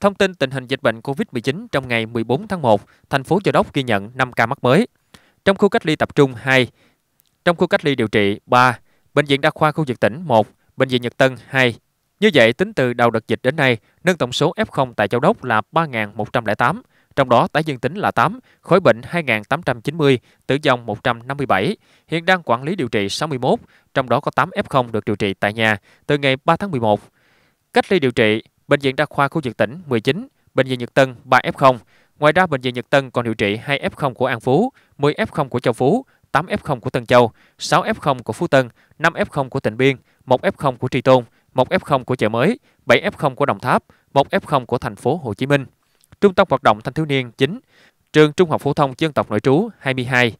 Thông tin tình hình dịch bệnh COVID-19 trong ngày 14 tháng 1, thành phố Châu Đốc ghi nhận 5 ca mắc mới. Trong khu cách ly tập trung 2, trong khu cách ly điều trị 3, bệnh viện đa khoa khu vực tỉnh 1, bệnh viện Nhật Tân 2. Như vậy, tính từ đầu đợt dịch đến nay, nâng tổng số F0 tại Châu Đốc là 3.108, trong đó tái dương tính là 8, khối bệnh 2.890, tử vong 157, hiện đang quản lý điều trị 61, trong đó có 8 F0 được điều trị tại nhà từ ngày 3 tháng 11. Cách ly điều trị Bệnh viện Đa khoa khu vực tỉnh 19, Bệnh viện Nhật Tân 3 F0. Ngoài ra, Bệnh viện Nhật Tân còn điều trị 2 F0 của An Phú, 10 F0 của Châu Phú, 8 F0 của Tân Châu, 6 F0 của Phú Tân, 5 F0 của Tịnh Biên, 1 F0 của Tri Tôn, 1 F0 của Chợ Mới, 7 F0 của Đồng Tháp, 1 F0 của thành phố Hồ Chí Minh. Trung tâm hoạt động thanh thiếu niên 9, trường Trung học phổ thông dân tộc nội trú 22.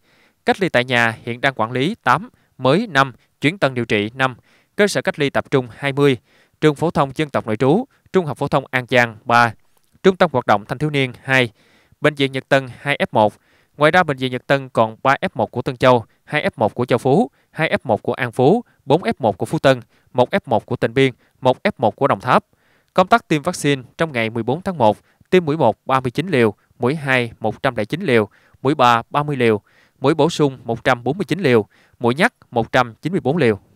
Cách ly tại nhà hiện đang quản lý 8, mới 5, chuyển tầng điều trị 5, cơ sở cách ly tập trung 20, trường phổ thông dân tộc nội trú, Trung học phổ thông An Giang 3, Trung tâm hoạt động thanh thiếu niên 2, Bệnh viện Nhật Tân 2F1. Ngoài ra, Bệnh viện Nhật Tân còn 3F1 của Tân Châu, 2F1 của Châu Phú, 2F1 của An Phú, 4F1 của Phú Tân, 1F1 của Tịnh Biên, 1F1 của Đồng Tháp. Công tác tiêm vaccine trong ngày 14 tháng 1, tiêm mũi 1 39 liều, mũi 2 109 liều, mũi 3 30 liều, mũi bổ sung 149 liều, mũi nhắc 194 liều.